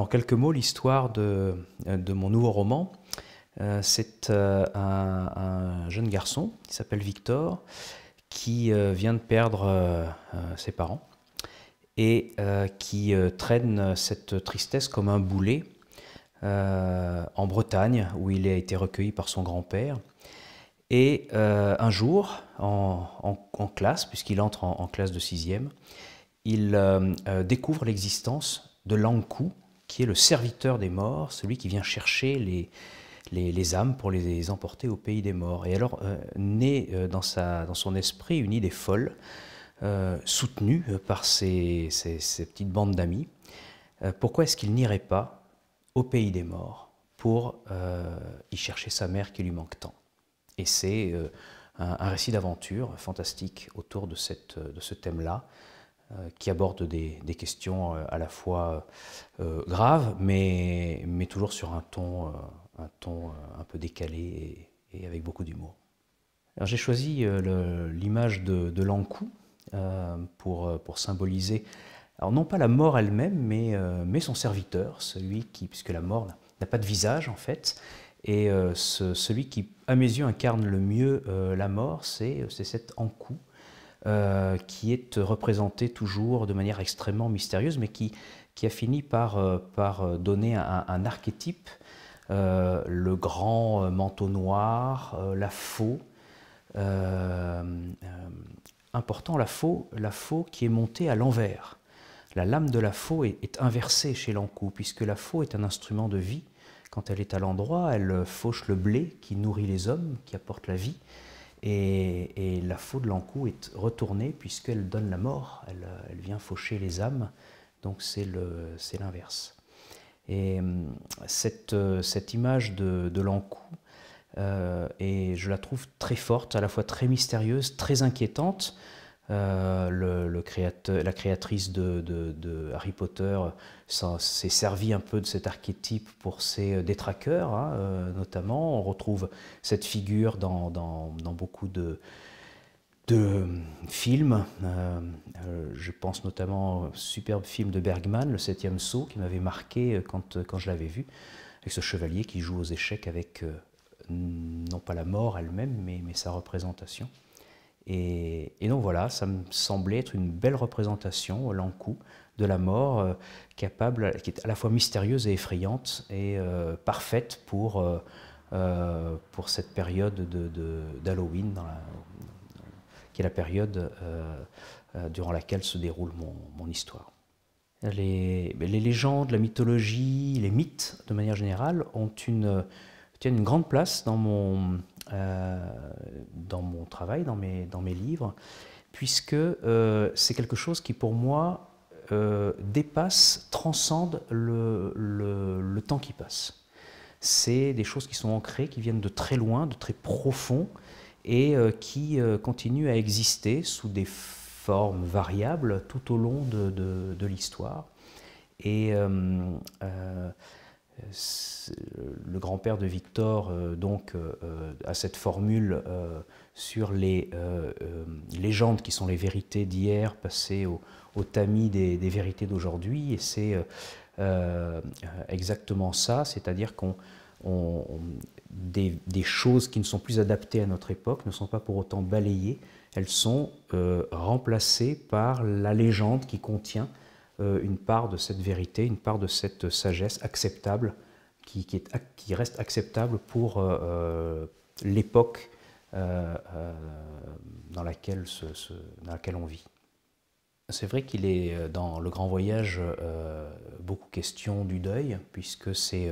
En quelques mots, l'histoire de, euh, mon nouveau roman. Euh, c'est euh, un, jeune garçon qui s'appelle Victor, qui vient de perdre ses parents et qui traîne cette tristesse comme un boulet en Bretagne, où il a été recueilli par son grand-père. Et un jour, en, classe, puisqu'il entre en, classe de sixième, il découvre l'existence de l'ankou, qui est le serviteur des morts, celui qui vient chercher les, âmes pour les emporter au pays des morts. Et alors euh, naît euh, dans, son esprit une idée folle, euh, soutenue par ses, petites bandes d'amis. pourquoi est-ce qu'il n'irait pas au pays des morts pour y chercher sa mère qui lui manque tant Et c'est un, récit d'aventure fantastique autour de ce thème-là. Euh, qui aborde des, questions euh, à la fois euh, graves, mais, toujours sur un ton, un, ton un peu décalé et, avec beaucoup d'humour. J'ai choisi l'image de, de pour, pour symboliser, alors non pas la mort elle-même, mais, son serviteur, celui qui, puisque la mort n'a pas de visage en fait, et celui qui, à mes yeux, incarne le mieux la mort, c'est cet encou, euh, qui est représentée toujours de manière extrêmement mystérieuse, mais qui, a fini par, euh, euh, donner un, archétype, le grand manteau noir, la faux, important, la faux, la faux qui est montée à l'envers. La lame de la faux est, inversée chez l'encou, puisque la faux est un instrument de vie. Quand elle est à l'endroit, elle fauche le blé qui nourrit les hommes, qui apporte la vie. Et, la faux de l'encou est retournée puisqu'elle donne la mort, elle, vient faucher les âmes, donc c'est l'inverse. Et euh, euh, cette, image de, de l'Ankou, et euh, je la trouve très forte, à la fois très mystérieuse, très inquiétante, euh, la créatrice de, Harry Potter s'est servie un peu de cet archétype pour ses euh, détraqueurs, hein, euh, notamment. On retrouve cette figure dans, beaucoup de, films. je pense notamment au superbe film de Bergman, Le Septième Saut, qui m'avait marqué quand, je l'avais vu, avec ce chevalier qui joue aux échecs avec non pas la mort elle-même, mais sa représentation. Et, donc voilà, ça me semblait être une belle représentation euh, au de la mort, euh, capable, qui est à la fois mystérieuse et effrayante, et euh, parfaite pour, pour cette période d'Halloween, qui est la période durant laquelle se déroule mon, mon histoire. Les, ben, les, légendes, la mythologie, les mythes, de manière générale, ont une, tiennent une grande place dans mon, euh, dans mon travail, dans mes, dans mes livres, puisque euh, c'est quelque chose qui pour moi euh, dépasse, transcende le, temps qui passe c'est des choses qui sont ancrées, qui viennent de très loin, de très profond, et qui continuent à exister sous des formes variables tout au long de, l'histoire. Et le grand-père de Victor euh, donc, euh, euh, a cette formule sur les légendes qui sont les vérités d'hier passées au, tamis des, vérités d'aujourd'hui. Et c'est exactement ça, c'est-à-dire qu'on des, choses qui ne sont plus adaptées à notre époque ne sont pas pour autant balayées, elles sont remplacées par la légende qui contient euh, une part de cette vérité, une part de cette sagesse acceptable, qui, qui, est, qui reste acceptable pour euh, euh, l'époque dans, laquelle dans laquelle on vit. C'est vrai qu'il est dans le grand voyage beaucoup question du deuil, puisque c'est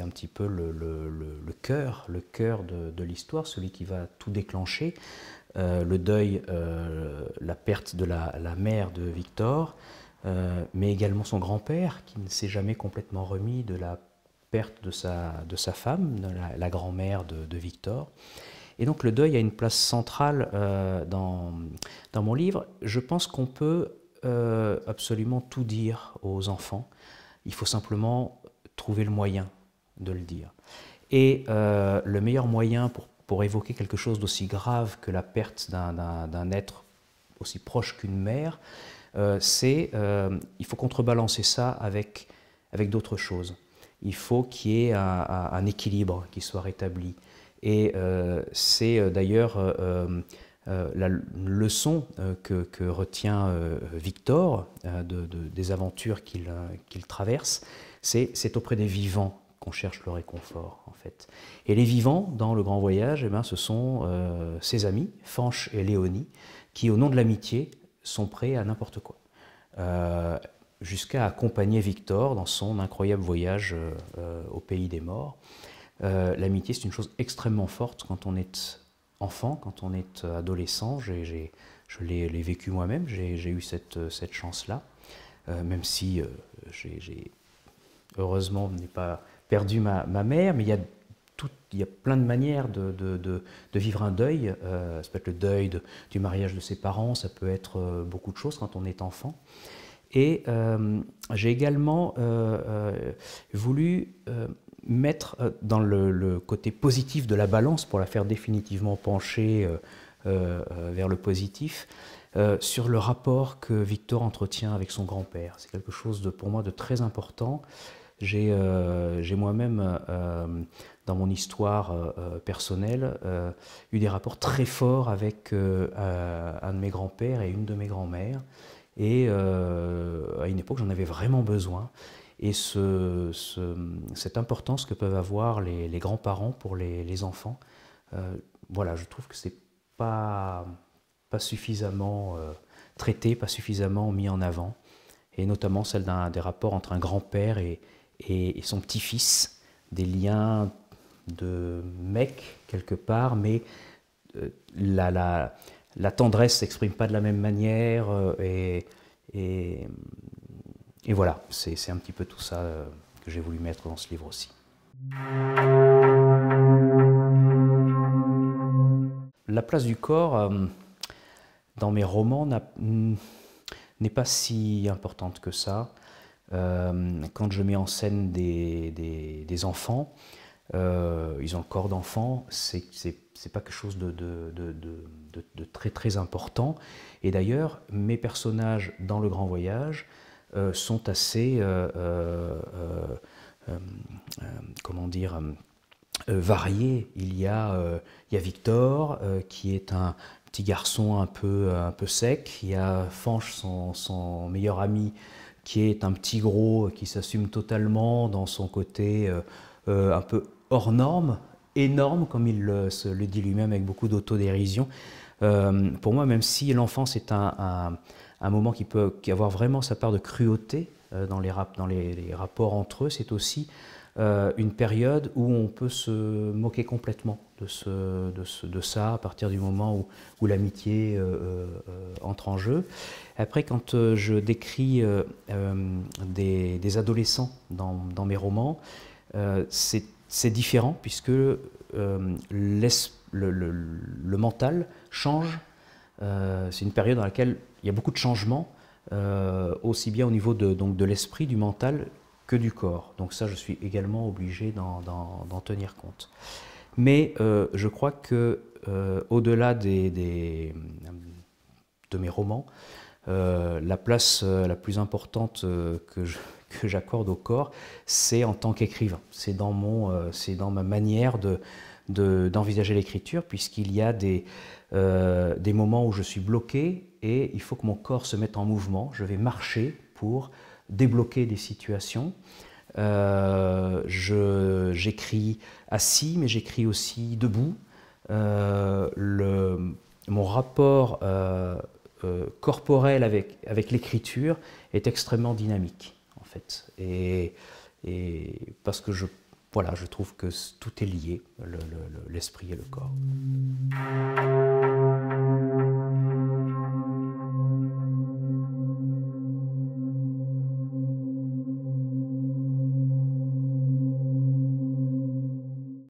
un petit peu le, le, cœur, le cœur de, de l'histoire, celui qui va tout déclencher. le deuil, la perte de la, la mère de Victor, euh, mais également son grand-père qui ne s'est jamais complètement remis de la perte de sa, de sa femme, la, grand-mère de, Victor. Et donc le deuil a une place centrale euh, dans, mon livre. Je pense qu'on peut euh, absolument tout dire aux enfants. Il faut simplement trouver le moyen de le dire. Et le meilleur moyen pour évoquer quelque chose d'aussi grave que la perte d'un être aussi proche qu'une mère, euh, c'est euh, il faut contrebalancer ça avec, avec d'autres choses. Il faut qu'il y ait un, équilibre qui soit rétabli. Et euh, c'est d'ailleurs la leçon que, retient Victor de, des aventures qu'il traverse, c'est c'est auprès des vivants qu'on cherche le réconfort en fait. Et les vivants dans le Grand Voyage, eh ben, ce sont ses amis Fanche et Léonie qui, au nom de l'amitié, sont prêts à n'importe quoi. Euh, jusqu'à accompagner Victor dans son incroyable voyage euh, euh, au pays des morts. L'amitié, c'est une chose extrêmement forte quand on est enfant, quand on est adolescent. je l'ai vécu moi-même, j'ai eu cette, cette chance-là, même si j'ai heureusement n'ai pas perdu ma, ma, mère, mais il y a il y a plein de manières de, vivre un deuil. Euh, ça peut être le deuil du mariage de ses parents, ça peut être euh, beaucoup de choses quand on est enfant. Et euh, j'ai également voulu mettre dans le, côté positif de la balance, pour la faire définitivement pencher vers le positif, sur le rapport que Victor entretient avec son grand-père. C'est quelque chose de, pour moi de très important. J'ai moi-même dans mon histoire euh, euh, personnelle, euh, eu des rapports très forts avec un de mes grands-pères et une de mes grands-mères. Et à une époque, j'en avais vraiment besoin. Et ce, ce, cette importance que peuvent avoir les, grands-parents pour les, enfants, voilà, je trouve que c'est pas, pas suffisamment traité, pas suffisamment mis en avant. Et notamment celle des rapports entre un grand-père et, et son petit-fils, des liens de mec quelque part, mais euh, la, la, tendresse s'exprime pas de la même manière euh, et, voilà, c'est un petit peu tout ça euh, que j'ai voulu mettre dans ce livre aussi. La place du corps dans mes romans mm, n'est pas si importante que ça. quand je mets en scène des enfants, euh, ils ont le corps d'enfant, c'est pas quelque chose de, de, très très important. Et d'ailleurs, mes personnages dans Le Grand Voyage euh, sont assez, euh, comment dire, variés. Il y a, il y a Victor qui est un petit garçon un peu, un peu sec. Il y a Fanch, son, meilleur ami, qui est un petit gros qui s'assume totalement dans son côté. un peu hors norme, énorme, comme il le, dit lui-même avec beaucoup d'autodérision. Euh, pour moi, même si l'enfance est un, moment qui peut avoir vraiment sa part de cruauté euh, dans, les, dans les, rapports entre eux, c'est aussi euh, une période où on peut se moquer complètement de, ce, de ça à partir du moment où, l'amitié entre en jeu. Après, quand je décris des, adolescents dans mes romans, c'est c'est différent puisque euh, le, mental change. Euh, c'est une période dans laquelle il y a beaucoup de changements, euh, aussi bien au niveau de, de l'esprit, du mental que du corps. Donc ça, je suis également obligé d'en tenir compte. Mais je crois que au-delà de mes romans, la place la plus importante que je que j'accorde au corps, c'est en tant qu'écrivain. C'est dans, mon, euh, dans ma manière de, d'envisager l'écriture, puisqu'il y a des, euh, des moments où je suis bloqué et il faut que mon corps se mette en mouvement. Je vais marcher pour débloquer des situations. Euh, j'écris assis, mais j'écris aussi debout. le, mon rapport corporel avec, avec l'écriture est extrêmement dynamique. Et, parce que je, voilà, je trouve que tout est lié, l'esprit et le corps.